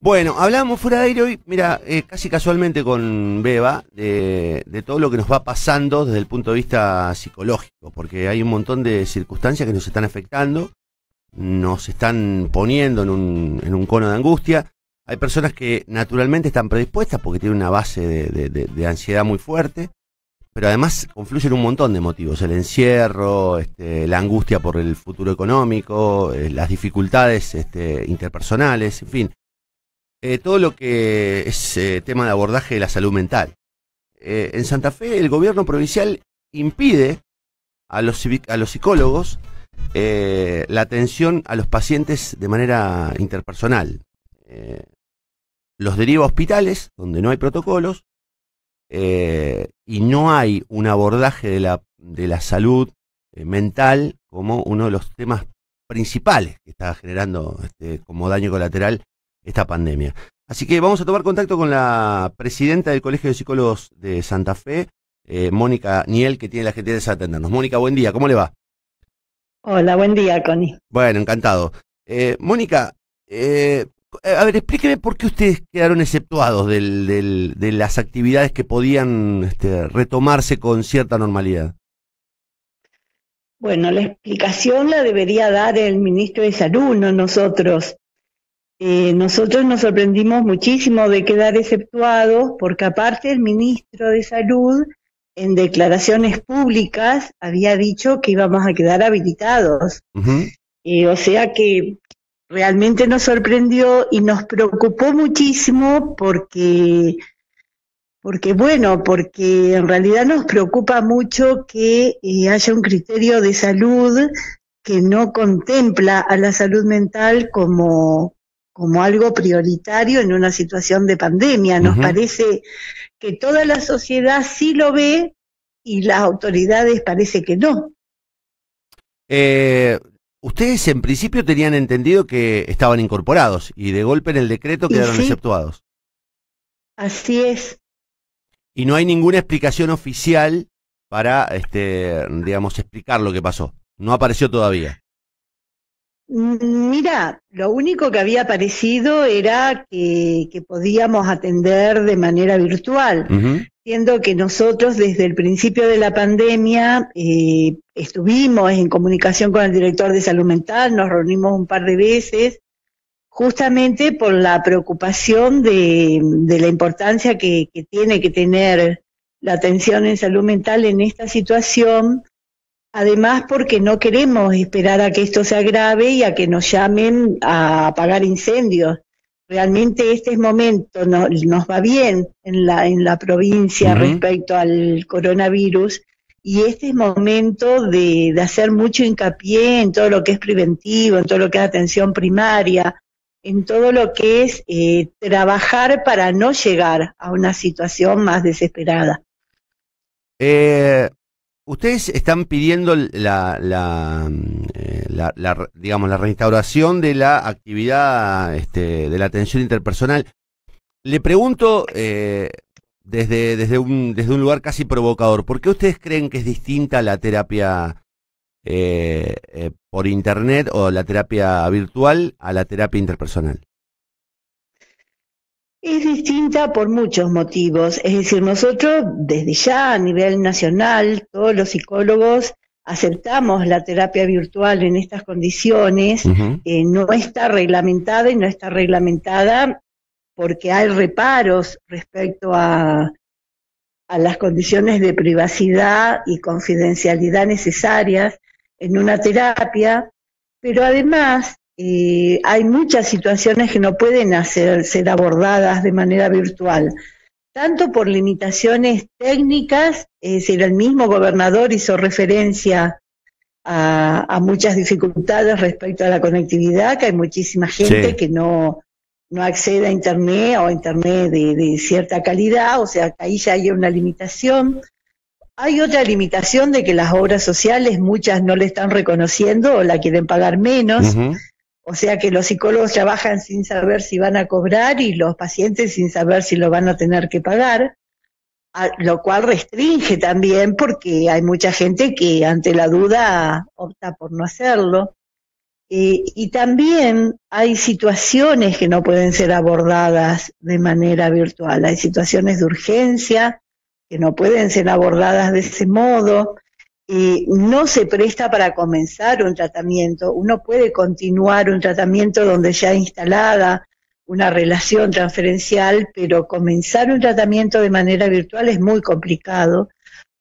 Bueno, hablábamos fuera de aire hoy, mira, eh, casi casualmente con Beba, de, todo lo que nos va pasando desde el punto de vista psicológico, porque hay un montón de circunstancias que nos están afectando, nos están poniendo en un, en un cono de angustia. Hay personas que naturalmente están predispuestas porque tienen una base de, ansiedad muy fuerte, pero además confluyen un montón de motivos, el encierro, este, la angustia por el futuro económico, eh, las dificultades este, interpersonales, en fin eh, todo lo que es eh, tema de abordaje de la salud mental. Eh, en Santa Fe el gobierno provincial impide a los, a los psicólogos la atención a los pacientes de manera interpersonal. los deriva a hospitales donde no hay protocolos y no hay un abordaje de la, salud mental como uno de los temas principales que está generando este, como daño colateral esta pandemia. Así que vamos a tomar contacto con la presidenta del Colegio de Psicólogos de Santa Fe, eh, Mónica Niel, que tiene la gente de desatendernos. Mónica, buen día, ¿cómo le va? Hola, buen día, Connie. Bueno, encantado. Eh, Mónica, eh, a ver, explíqueme por qué ustedes quedaron exceptuados del, del, de las actividades que podían este, retomarse con cierta normalidad. Bueno, la explicación la debería dar el ministro de Salud, no nosotros. Eh, nosotros nos sorprendimos muchísimo de quedar exceptuados porque aparte el ministro de Salud en declaraciones públicas había dicho que íbamos a quedar habilitados. Eh, o sea que realmente nos sorprendió y nos preocupó muchísimo porque, porque bueno, porque en realidad nos preocupa mucho que eh, haya un criterio de salud que no contempla a la salud mental como, como algo prioritario en una situación de pandemia. Nos parece que toda la sociedad sí lo ve y las autoridades parece que no. Eh, ustedes en principio tenían entendido que estaban incorporados y de golpe en el decreto quedaron exceptuados. Así es. Y no hay ninguna explicación oficial para, este, digamos, explicar lo que pasó. No apareció todavía. Mm, mira, lo único que había parecido era que, podíamos atender de manera virtual, siendo que nosotros desde el principio de la pandemia eh, estuvimos en comunicación con el director de salud mental, nos reunimos un par de veces, justamente por la preocupación de, la importancia que tiene que tener la atención en salud mental en esta situación Además, porque no queremos esperar a que esto se agrave y a que nos llamen a apagar incendios. Realmente este momento no, nos va bien en la, en la provincia respecto al coronavirus y este es momento de, de, hacer mucho hincapié en todo lo que es preventivo, en todo lo que es atención primaria, en todo lo que es eh, trabajar para no llegar a una situación más desesperada. Eh, Ustedes están pidiendo la, la, mm, eh, la, digamos la reinstauración de la actividad este, de la atención interpersonal. Le pregunto eh, desde, desde, un, desde un lugar casi provocador, ¿por qué ustedes creen que es distinta la terapia eh, por internet o la terapia virtual a la terapia interpersonal? Es distinta por muchos motivos. Es decir, nosotros desde ya a nivel nacional, todos los psicólogos aceptamos la terapia virtual en estas condiciones. no está reglamentada y no está reglamentada porque hay reparos respecto a, a las condiciones de privacidad y confidencialidad necesarias en una terapia, pero además hay muchas situaciones que no pueden ser abordadas de manera virtual, tanto por limitaciones técnicas, es decir, el mismo gobernador hizo referencia a, muchas dificultades respecto a la conectividad, que hay muchísima gente que no, no accede a Internet o a Internet de, cierta calidad, o sea, ahí ya hay una limitación. Hay otra limitación de que las obras sociales, muchas no le están reconociendo o la quieren pagar menos. O sea que los psicólogos trabajan sin saber si van a cobrar y los pacientes sin saber si lo van a tener que pagar, lo cual restringe también porque hay mucha gente que ante la duda opta por no hacerlo. Eh, y también hay situaciones que no pueden ser abordadas de manera virtual, hay situaciones de urgencia que no pueden ser abordadas de ese modo, no se presta para comenzar un tratamiento. Uno puede continuar un tratamiento donde ya instalada una relación transferencial, pero comenzar un tratamiento de manera virtual es muy complicado.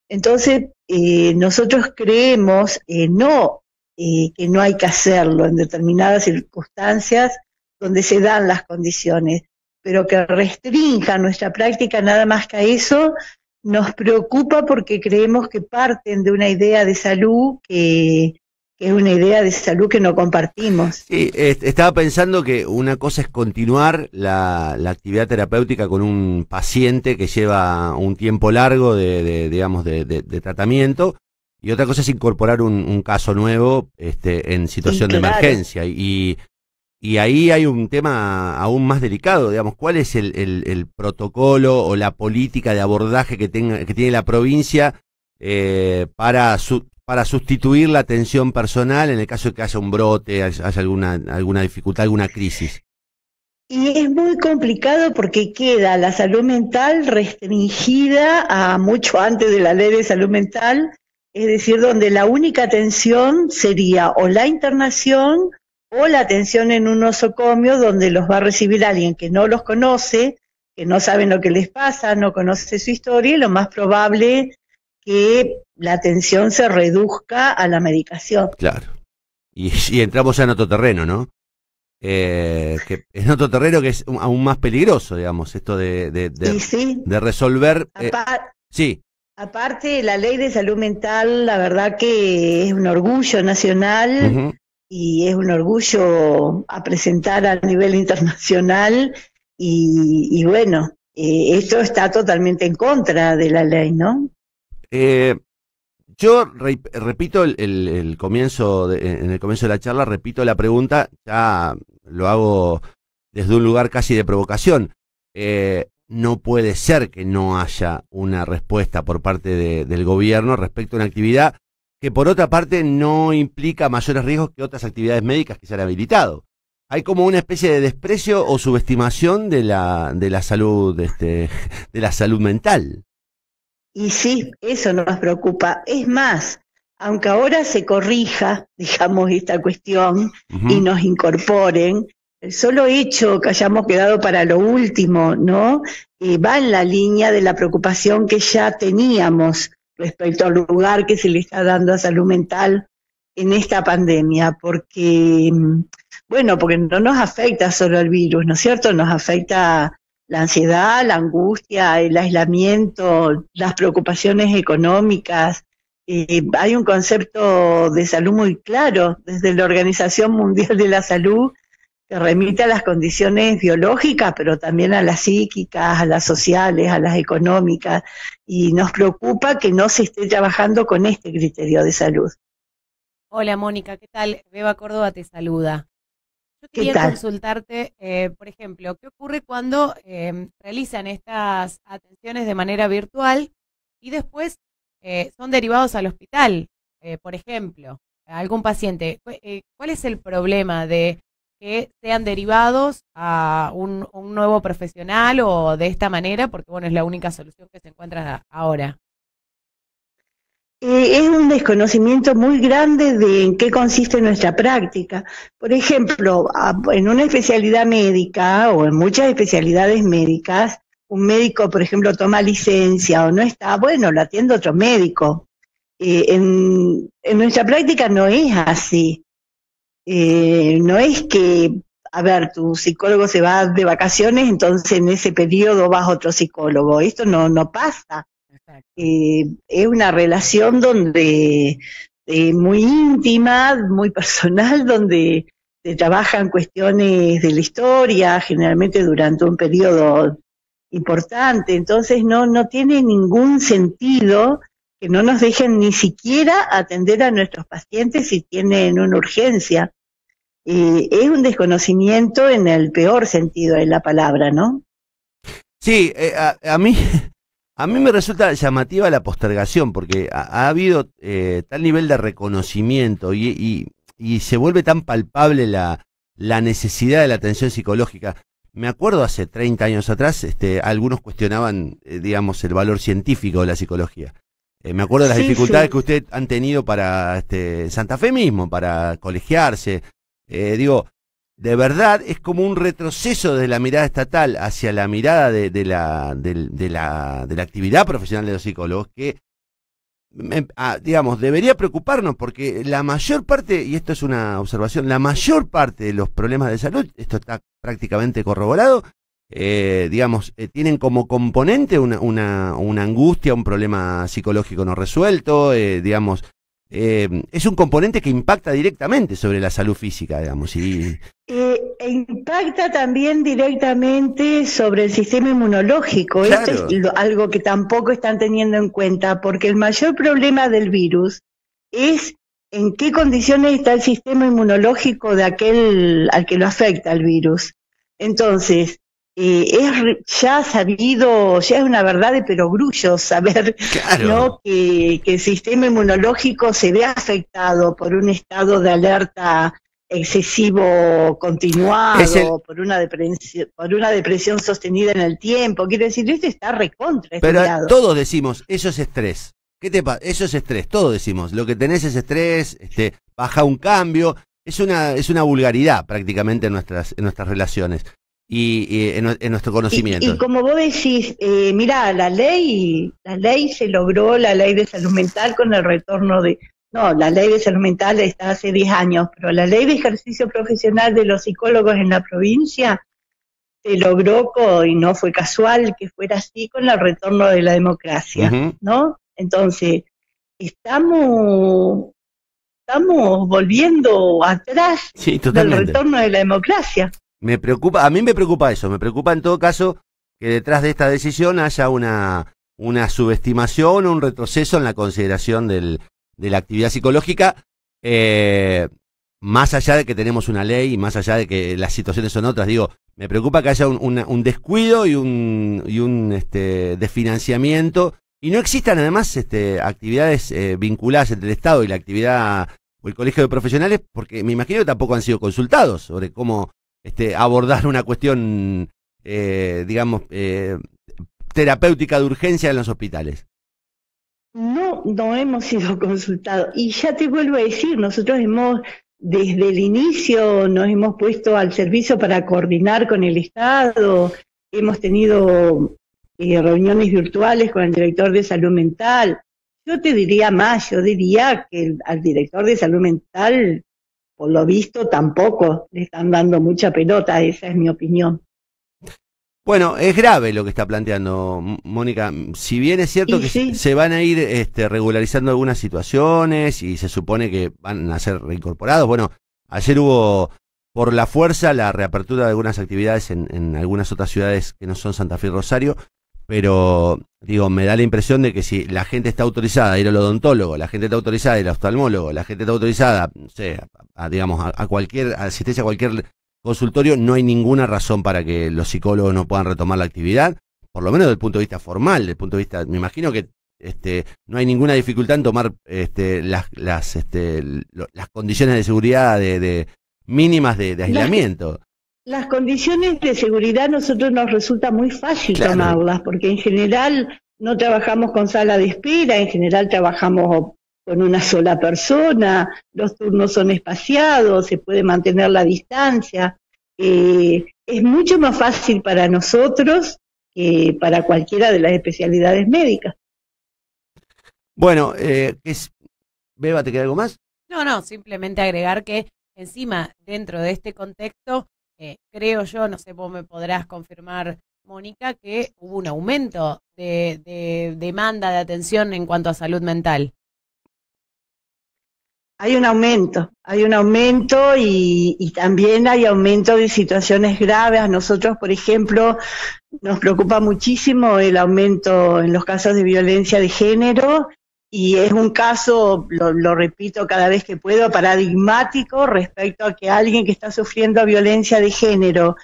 Entonces, eh, nosotros creemos eh, no eh, que no hay que hacerlo en determinadas circunstancias donde se dan las condiciones, pero que restrinja nuestra práctica nada más que a eso nos preocupa porque creemos que parten de una idea de salud que, es una idea de salud que no compartimos. Sí, estaba pensando que una cosa es continuar la, actividad terapéutica con un paciente que lleva un tiempo largo de, digamos, de, tratamiento. Y otra cosa es incorporar un, caso nuevo este, en situación de emergencia. Y, y ahí hay un tema aún más delicado, digamos, ¿cuál es el, protocolo o la política de abordaje que, que tiene la provincia eh, para, su, para sustituir la atención personal en el caso de que haya un brote, haya alguna, alguna dificultad, alguna crisis? Y es muy complicado porque queda la salud mental restringida a mucho antes de la ley de salud mental, es decir, donde la única atención sería o la internación o la atención en un osocomio donde los va a recibir alguien que no los conoce, que no saben lo que les pasa, no conoce su historia y lo más probable que la atención se reduzca a la medicación. Claro. Y, entramos entramos en otro terreno, ¿no? Eh, que es otro terreno que es aún más peligroso, digamos, esto de, de, resolver. Eh, sí. Aparte, la ley de salud mental, la verdad que es un orgullo nacional y es un orgullo a presentar a nivel internacional y, bueno, eh, esto está totalmente en contra de la ley, ¿no? Eh, yo repito el, comienzo, eh, en el comienzo de la charla, repito la pregunta, ya lo hago desde un lugar casi de provocación. no puede ser que no haya una respuesta por parte del gobierno respecto a una actividad que por otra parte no implica mayores riesgos que otras actividades médicas que se han habilitado. Hay como una especie de desprecio o subestimación de la, de la salud, este, de la salud mental. Y sí, eso nos preocupa. Es más, aunque ahora se corrija, digamos, esta cuestión y nos incorporen, el solo hecho que hayamos quedado para lo último, ¿no? Eh, va en la línea de la preocupación que ya teníamos respecto al lugar que se le está dando a salud mental en esta pandemia, porque, mm, bueno, porque no nos afecta solo el virus, ¿no es cierto? Nos afecta la ansiedad, la angustia, el aislamiento, las preocupaciones económicas. Eh, hay un concepto de salud muy claro desde la Organización Mundial de la Salud te remite a las condiciones biológicas, pero también a las psíquicas, a las sociales, a las económicas, y nos preocupa que no se esté trabajando con este criterio de salud. Hola Mónica, ¿qué tal? Beba Córdoba te saluda. Yo quería consultarte, eh, por ejemplo, ¿qué ocurre cuando eh, realizan estas atenciones de manera virtual y después eh, son derivados al hospital? por ejemplo, algún paciente, ¿cuál es el problema de que sean derivados a un, nuevo profesional o de esta manera, porque bueno, es la única solución que se encuentra ahora. Eh, es un desconocimiento muy grande de en qué consiste nuestra práctica. Por ejemplo, en una especialidad médica o en muchas especialidades médicas, un médico, por ejemplo, toma licencia o no está, bueno, lo atiende otro médico. Eh, en nuestra práctica no es así. Eh, no es que, a ver, tu psicólogo se va de vacaciones, entonces en ese periodo vas otro psicólogo. Esto no, no pasa. Eh, es una relación donde eh, muy íntima, muy personal, donde se trabajan cuestiones de la historia, generalmente durante un periodo importante. Entonces no, no tiene ningún sentido que no nos dejen ni siquiera atender a nuestros pacientes si tienen una urgencia. Eh, es un desconocimiento en el peor sentido de la palabra, ¿no? Sí, eh, a, mí a mí me resulta llamativa la postergación porque ha, habido eh, tal nivel de reconocimiento y, y, se vuelve tan palpable la, necesidad de la atención psicológica. Me acuerdo hace 30 años atrás, este, algunos cuestionaban, digamos, el valor científico de la psicología. me acuerdo de las dificultades que usted han tenido para este, Santa Fe mismo, para colegiarse, eh, digo, de verdad es como un retroceso de la mirada estatal hacia la mirada de, la, de, de la, actividad profesional de los psicólogos que, em, ah, digamos, debería preocuparnos porque la mayor parte, y esto es una observación, la mayor parte de los problemas de salud, esto está prácticamente corroborado, eh, digamos, eh, tienen como componente una, una, angustia, un problema psicológico no resuelto, digamos, eh, es un componente que impacta directamente sobre la salud física, digamos. Y... Eh, e impacta también directamente sobre el sistema inmunológico. Esto es algo que tampoco están teniendo en cuenta, porque el mayor problema del virus es en qué condiciones está el sistema inmunológico de aquel al que lo afecta el virus. Entonces, eh, es ya sabido, ya es una verdad de perogrullo saber que, el sistema inmunológico se ve afectado por un estado de alerta excesivo continuado, por, una depresión, por una depresión sostenida en el tiempo. Quiere decir, esto está recontra. Este Pero todos decimos, eso es estrés. te Eso es estrés, todos decimos. Lo que tenés es estrés, este, baja un cambio. Es una, es una vulgaridad prácticamente en nuestras, en nuestras relaciones y, en, nuestro conocimiento. Y, como vos decís, eh, mira, la ley, la ley se logró, la ley de salud mental con el retorno de... No, la ley de salud mental está hace 10 años, pero la ley de ejercicio profesional de los psicólogos en la provincia se logró, y no fue casual que fuera así, con el retorno de la democracia, ¿no? Entonces, estamos estamos volviendo atrás del retorno de la democracia. Me preocupa, a mí me preocupa eso, me preocupa en todo caso que detrás de esta decisión haya una, una subestimación o un retroceso en la consideración del, de la actividad psicológica, eh, más allá de que tenemos una ley y más allá de que las situaciones son otras, digo, me preocupa que haya un, descuido y un, y un este, desfinanciamiento y no existan además este, actividades eh, vinculadas entre el Estado y la actividad o el Colegio de Profesionales, porque me imagino que tampoco han sido consultados sobre cómo este, abordar una cuestión, eh, digamos, eh, terapéutica de urgencia en los hospitales? No, no hemos sido consultados. Y ya te vuelvo a decir, nosotros hemos, desde el inicio, nos hemos puesto al servicio para coordinar con el Estado, hemos tenido eh, reuniones virtuales con el director de salud mental. Yo te diría más, yo diría que al director de salud mental por lo visto tampoco le están dando mucha pelota, esa es mi opinión. Bueno, es grave lo que está planteando Mónica. Si bien es cierto que se van a ir este, regularizando algunas situaciones y se supone que van a ser reincorporados, bueno, ayer hubo por la fuerza la reapertura de algunas actividades en algunas otras ciudades que no son Santa Fe y Rosario, pero digo, me da la impresión de que si la gente está autorizada a ir al odontólogo, la gente está autorizada a ir al oftalmólogo, la gente está autorizada, a, digamos, a, cualquier asistencia a cualquier consultorio, no hay ninguna razón para que los psicólogos no puedan retomar la actividad, por lo menos desde el punto de vista formal, desde el punto de vista, me imagino que este, no hay ninguna dificultad en tomar este, las, este, las condiciones de seguridad de, mínimas de aislamiento. Las condiciones de seguridad nosotros nos resulta muy fácil tomarlas, porque en general no trabajamos con sala de espera, en general trabajamos con una sola persona, los turnos son espaciados, se puede mantener la distancia. Eh, es mucho más fácil para nosotros que para cualquiera de las especialidades médicas. Bueno, eh, es... Beba, ¿te queda algo más? No, no, simplemente agregar que encima, dentro de este contexto, eh, creo yo, no sé, vos me podrás confirmar, Mónica, que hubo un aumento de, demanda de atención en cuanto a salud mental. Hay un aumento, hay un aumento y, y, también hay aumento de situaciones graves. A nosotros, por ejemplo, nos preocupa muchísimo el aumento en los casos de violencia de género y es un caso, lo, repito cada vez que puedo, paradigmático respecto a que alguien que está sufriendo violencia de género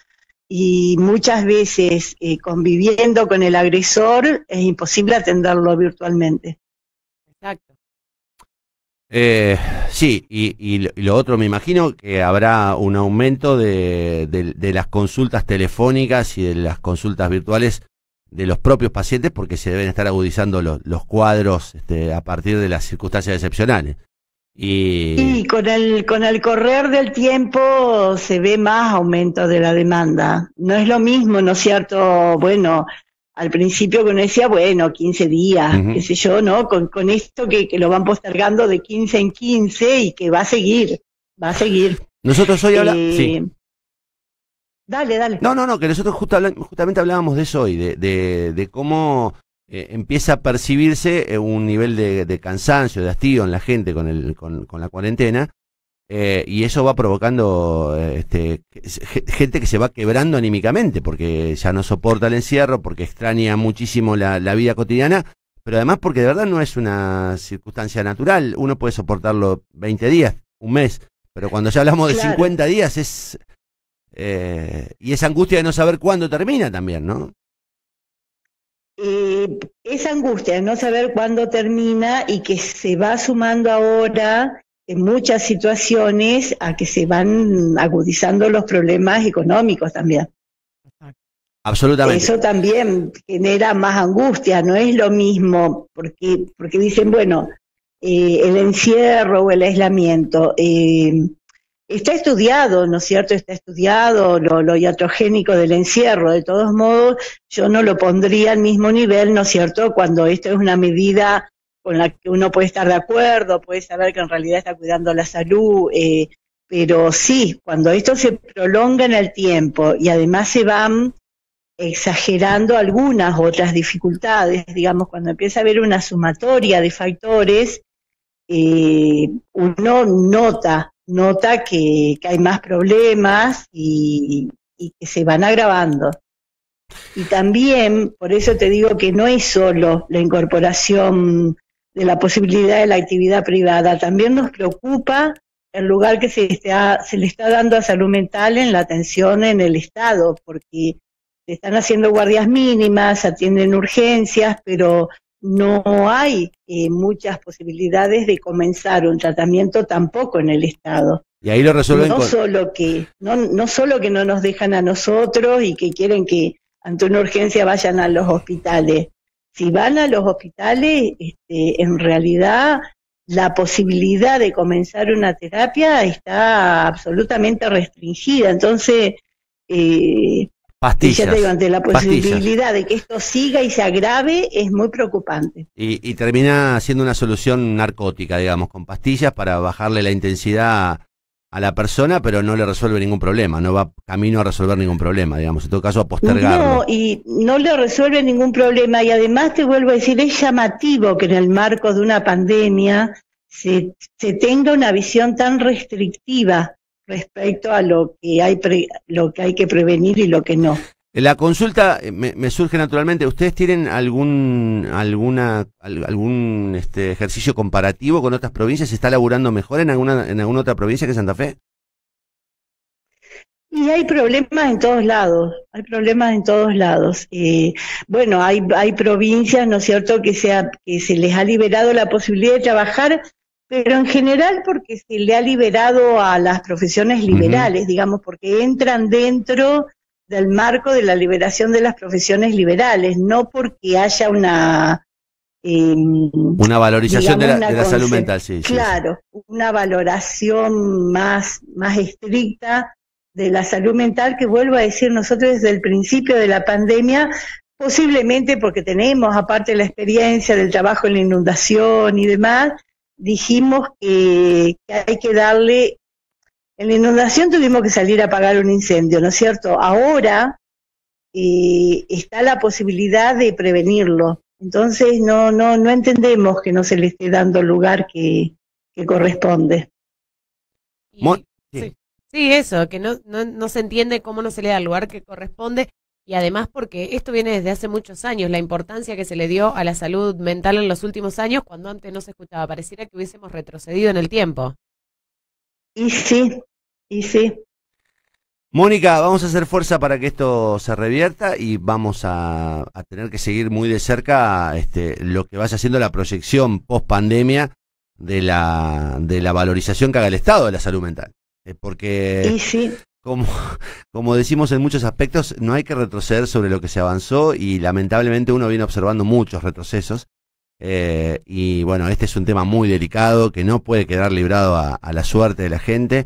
y muchas veces eh, conviviendo con el agresor, es imposible atenderlo virtualmente. Exacto. Eh, sí, y, lo otro, me imagino que habrá un aumento de las consultas telefónicas y de las consultas virtuales de los propios pacientes porque se deben estar agudizando los, cuadros este, a partir de las circunstancias excepcionales. Y... con el, con el correr del tiempo se ve más aumento de la demanda. No es lo mismo, ¿no es cierto? Bueno, al principio uno decía, bueno, 15 días, qué sé yo, ¿no? Con, con esto que, lo van postergando de 15 en 15 y que va a seguir, va a seguir. Nosotros hoy hablamos... Eh, Dale, dale. No, no, no, que nosotros justamente hablábamos de eso hoy, de, cómo eh, empieza a percibirse eh, un nivel de, cansancio, de hastío en la gente con, la cuarentena, eh, y eso va provocando este, gente que se va quebrando anímicamente, porque ya no soporta el encierro, porque extraña muchísimo la, vida cotidiana, pero además porque de verdad no es una circunstancia natural, uno puede soportarlo 20 días, un mes, pero cuando ya hablamos de 50 días es eh, y esa angustia de no saber cuándo termina también, ¿no? esa angustia de no saber cuándo termina y que se va sumando ahora en muchas situaciones a que se van agudizando los problemas económicos también. Absolutamente. Eso también genera más angustia, no es lo mismo, porque, porque dicen, bueno, eh, el encierro o el aislamiento eh, Está estudiado, ¿no es cierto? Está estudiado lo, iatrogénico del encierro. De todos modos, yo no lo pondría al mismo nivel, ¿no es cierto? Cuando esto es una medida con la que uno puede estar de acuerdo, puede saber que en realidad está cuidando la salud, eh, pero sí, cuando esto se prolonga en el tiempo y además se van exagerando algunas otras dificultades, digamos, cuando empieza a haber una sumatoria de factores, eh, uno nota nota que, hay más problemas y, que se van agravando. Y también, por eso te digo que no es solo la incorporación de la posibilidad de la actividad privada, también nos preocupa el lugar que se, se le está dando a salud mental en la atención en el Estado, porque se están haciendo guardias mínimas, atienden urgencias, pero no hay eh, muchas posibilidades de comenzar un tratamiento tampoco en el Estado. Y ahí lo resuelven. No solo que no, no solo que no nos dejan a nosotros y que quieren que ante una urgencia vayan a los hospitales. Si van a los hospitales, este, en realidad la posibilidad de comenzar una terapia está absolutamente restringida. Entonces, eh, Pastillas. Y te digo, ante la posibilidad de que esto siga y se agrave, es muy preocupante. Y, termina siendo una solución narcótica, digamos, con pastillas para bajarle la intensidad a la persona, pero no le resuelve ningún problema, no va camino a resolver ningún problema, digamos, en todo caso a postergarlo. No, y no le resuelve ningún problema, y además te vuelvo a decir, es llamativo que en el marco de una pandemia se, se tenga una visión tan restrictiva respecto a lo que hay, lo que, hay que prevenir y lo que no. La consulta eh, me, surge naturalmente. ¿Ustedes tienen algún alguna algún este, ejercicio comparativo con otras provincias? ¿Se está laburando mejor en alguna en alguna otra provincia que Santa Fe? Y hay problemas en todos lados, hay problemas en todos lados. Eh, bueno, hay, hay provincias, ¿no es cierto?, que se, que se les ha liberado la posibilidad de trabajar pero en general porque se le ha liberado a las profesiones liberales, digamos, porque entran dentro del marco de la liberación de las profesiones liberales, no porque haya una... Em, una valorización de la, salud mental, sí. Claro, una valoración más, más estricta de la salud mental que vuelvo a decir nosotros desde el principio de la pandemia posiblemente porque tenemos aparte la experiencia del trabajo en la inundación y demás, dijimos que, hay que darle, en la inundación tuvimos que salir a apagar un incendio, ¿no es cierto? Ahora eh, está la posibilidad de prevenirlo. Entonces no, no, no entendemos que no se le esté dando el lugar que, corresponde. sí. eso, que no, no, no se entiende cómo no se le da el lugar que corresponde y además porque esto viene desde hace muchos años, la importancia que se le dio a la salud mental en los últimos años cuando antes no se escuchaba, pareciera que hubiésemos retrocedido en el tiempo. Y sí, y sí. Mónica, vamos a hacer fuerza para que esto se revierta y vamos a, tener que seguir muy de cerca este, lo que vaya haciendo la proyección post pandemia de la, de la valorización que haga el Estado de la salud mental. Eh, porque y sí como, como decimos en muchos aspectos, no hay que retroceder sobre lo que se avanzó y lamentablemente uno viene observando muchos retrocesos. Eh, y bueno, este es un tema muy delicado que no puede quedar librado a, la suerte de la gente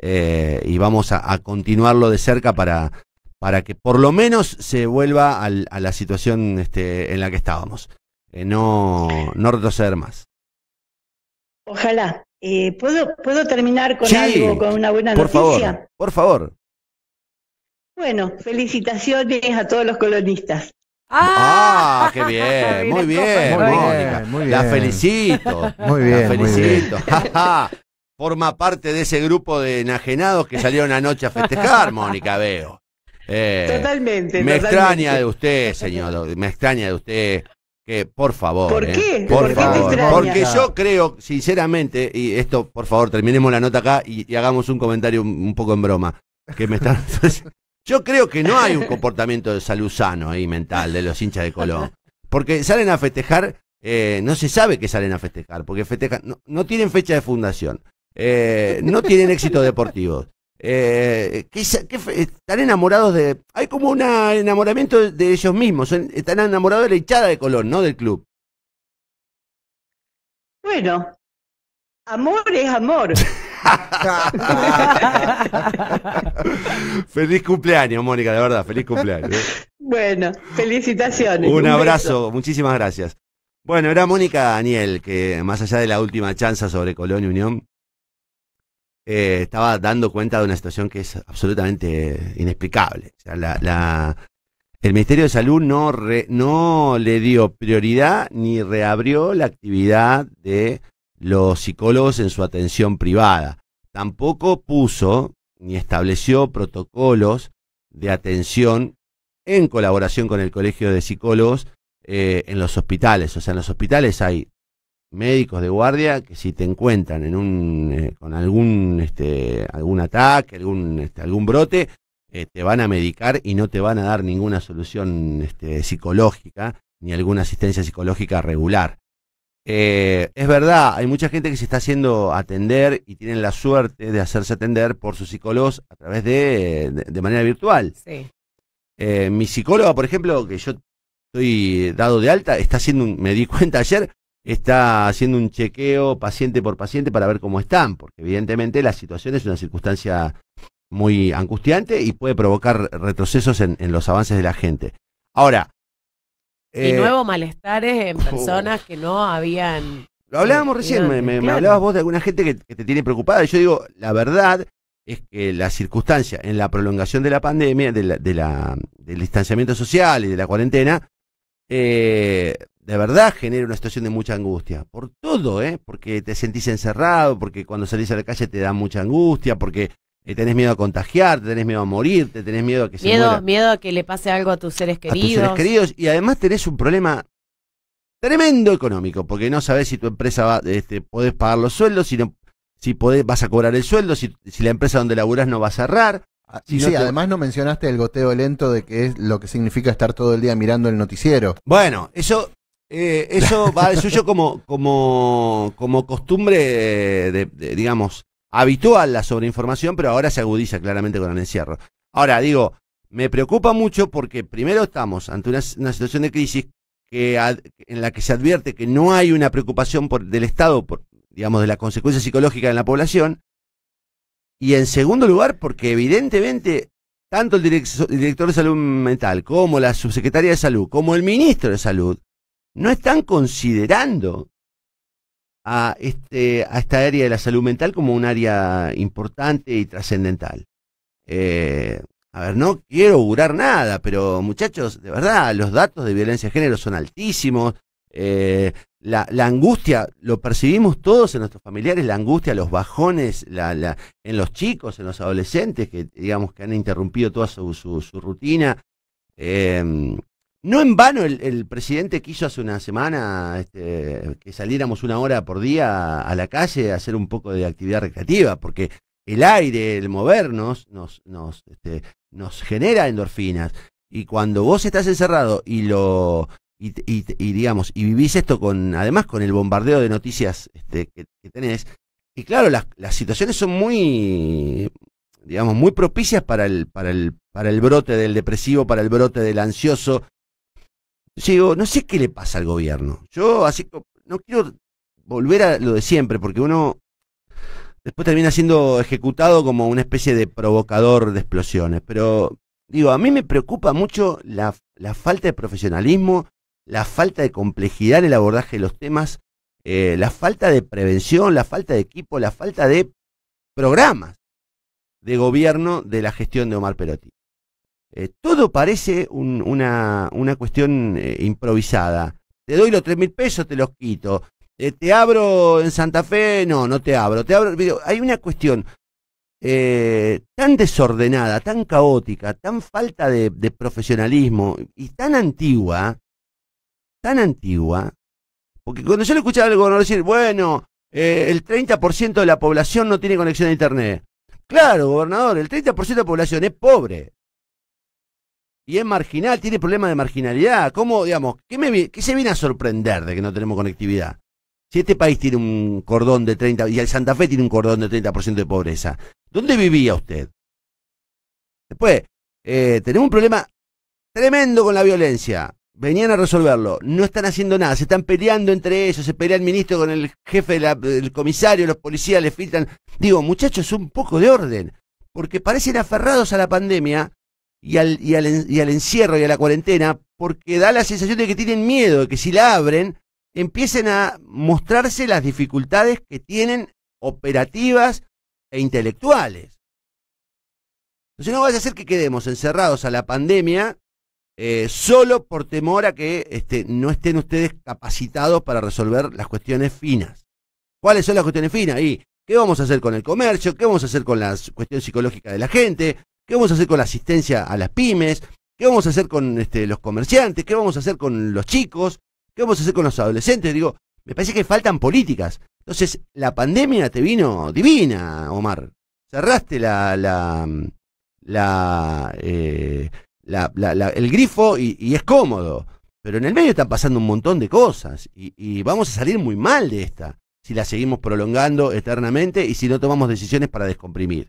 eh, y vamos a, continuarlo de cerca para, para que por lo menos se vuelva a la situación este, en la que estábamos. Eh, no, no retroceder más. Ojalá, eh, ¿puedo, ¿Puedo terminar con algo, con una buena noticia? Favor, por favor. Bueno, felicitaciones a todos los colonistas. Ah, qué bien, muy bien, Mónica. La felicito, muy bien, la felicito. Forma parte de ese grupo de enajenados que salieron anoche a festejar, Mónica, veo. Eh, totalmente. Me extraña de usted, señor, me extraña de usted que por favor. ¿Por eh, porque yo creo, sinceramente, y esto, por favor, terminemos la nota acá y, hagamos un comentario un, poco en broma. Que me están. yo creo que no hay un comportamiento de salud sano y mental de los hinchas de Colón. Porque salen a festejar, eh, no se sabe que salen a festejar, porque festejan, no, tienen fecha de fundación, eh, no tienen éxito deportivo. Eh, que, están enamorados de. Hay como un enamoramiento de, ellos mismos. están enamorados de la hinchada de Colón, ¿no? Del club. Bueno, amor es amor. feliz cumpleaños, Mónica, de verdad, feliz cumpleaños. ¿eh? Bueno, felicitaciones. Un, abrazo, muchísimas gracias. Bueno, era Mónica Daniel, que más allá de la última chanza sobre Colón y Unión, eh, estaba dando cuenta de una situación que es absolutamente inexplicable. el Ministerio de Salud no, no le dio prioridad ni reabrió la actividad de los psicólogos en su atención privada. Tampoco puso ni estableció protocolos de atención en colaboración con el Colegio de Psicólogos eh, en los hospitales. O sea, en los hospitales hay médicos de guardia que si te encuentran en un, eh, con algún, este, algún ataque, algún, este, algún brote, eh, te van a medicar y no te van a dar ninguna solución este, psicológica ni alguna asistencia psicológica regular. Eh, es verdad, hay mucha gente que se está haciendo atender y tienen la suerte de hacerse atender por sus psicólogos a través de, de, manera virtual. mi psicóloga, por ejemplo, que yo estoy dado de alta, está haciendo me di cuenta ayer, está haciendo un chequeo paciente por paciente para ver cómo están, porque evidentemente la situación es una circunstancia muy angustiante y puede provocar retrocesos en, los avances de la gente. Ahora. y eh, nuevos malestares en personas que no habían. Lo hablábamos eh, recién, me, hablabas vos de alguna gente que, te tiene preocupada. yo digo, la verdad es que la circunstancia en la prolongación de la pandemia, del distanciamiento social y de la cuarentena, eh, de verdad genera una situación de mucha angustia. Por todo, ¿eh? Porque te sentís encerrado, porque cuando salís a la calle te da mucha angustia, porque eh, tenés miedo a contagiarte, tenés miedo a morir, tenés miedo a que se miedo, Miedo a que le pase algo a tus seres queridos. A tus seres queridos. Y además tenés un problema tremendo económico, porque no sabés si tu empresa va, este, podés pagar los sueldos, si, si podés, vas a cobrar el sueldo, si, si la empresa donde laburás no va a cerrar. Ah, sí, además no mencionaste el goteo lento de que es lo que significa estar todo el día mirando el noticiero. Bueno, eso eh, eso va de suyo como, como, como costumbre, de, digamos, habitual la sobreinformación, pero ahora se agudiza claramente con el encierro. Ahora, digo, me preocupa mucho porque primero estamos ante una, situación de crisis que en la que se advierte que no hay una preocupación por, del Estado, por, digamos, de la consecuencia psicológica en la población. Y en segundo lugar, porque evidentemente tanto el, el director de salud mental como la subsecretaria de salud, como el ministro de salud, no están considerando a, este, a esta área de la salud mental como un área importante y trascendental. Eh, a ver, no quiero augurar nada, pero muchachos, de verdad, los datos de violencia de género son altísimos. Eh, la, angustia, lo percibimos todos en nuestros familiares, la angustia, los bajones la, en los chicos, en los adolescentes que, digamos, que han interrumpido toda su, rutina. Eh, no en vano el, presidente quiso hace una semana este, que saliéramos una hora por día a, la calle a hacer un poco de actividad recreativa, porque el aire, el movernos, nos, nos, este, nos genera endorfinas. Y cuando vos estás encerrado y lo y, y, digamos y vivís esto con además con el bombardeo de noticias este, que, que, tenés y claro las, situaciones son muy digamos muy propicias para el para el para el brote del depresivo para el brote del ansioso no sé qué le pasa al gobierno. Yo así no quiero volver a lo de siempre, porque uno después termina siendo ejecutado como una especie de provocador de explosiones. Pero digo, a mí me preocupa mucho la, falta de profesionalismo, la falta de complejidad en el abordaje de los temas, eh, la falta de prevención, la falta de equipo, la falta de programas de gobierno de la gestión de Omar Perotti. Eh, todo parece una, una, cuestión eh, improvisada. Te doy los tres mil pesos, te los quito. Eh, te abro en Santa Fe, no, no te abro. Te abro. hay una cuestión tan desordenada, tan caótica, tan falta de, profesionalismo y tan antigua, tan antigua, porque cuando yo le escuchaba al gobernador decir, bueno, el 30% de la población no tiene conexión a Internet. Claro, gobernador, el 30% de la población es pobre y es marginal, tiene problemas de marginalidad. ¿Cómo, digamos, qué, me, se viene a sorprender de que no tenemos conectividad? Si este país tiene un cordón de 30, y el Santa Fe tiene un cordón de 30% de pobreza, ¿dónde vivía usted? Después, eh, tenemos un problema tremendo con la violencia. Venían a resolverlo. No están haciendo nada. Se están peleando entre ellos. Se pelea el ministro con el jefe, del comisario, los policías le filtran. Digo, muchachos, un poco de orden. Porque parecen aferrados a la pandemia y al, y, al, y al encierro y a la cuarentena, porque da la sensación de que tienen miedo, de que si la abren, empiecen a mostrarse las dificultades que tienen operativas e intelectuales. Entonces no vaya a ser que quedemos encerrados a la pandemia eh, solo por temor a que este, no estén ustedes capacitados para resolver las cuestiones finas. ¿Cuáles son las cuestiones finas? Y qué vamos a hacer con el comercio, qué vamos a hacer con las cuestiones psicológicas de la gente, ¿Qué vamos a hacer con la asistencia a las pymes? ¿Qué vamos a hacer con este, los comerciantes? ¿Qué vamos a hacer con los chicos? ¿Qué vamos a hacer con los adolescentes? Digo, me parece que faltan políticas. Entonces, la pandemia te vino divina, Omar. Cerraste la, la, mm, eh, el grifo y, es cómodo. Pero en el medio están pasando un montón de cosas y vamos a salir muy mal de esta si la seguimos prolongando eternamente y si no tomamos decisiones para descomprimir.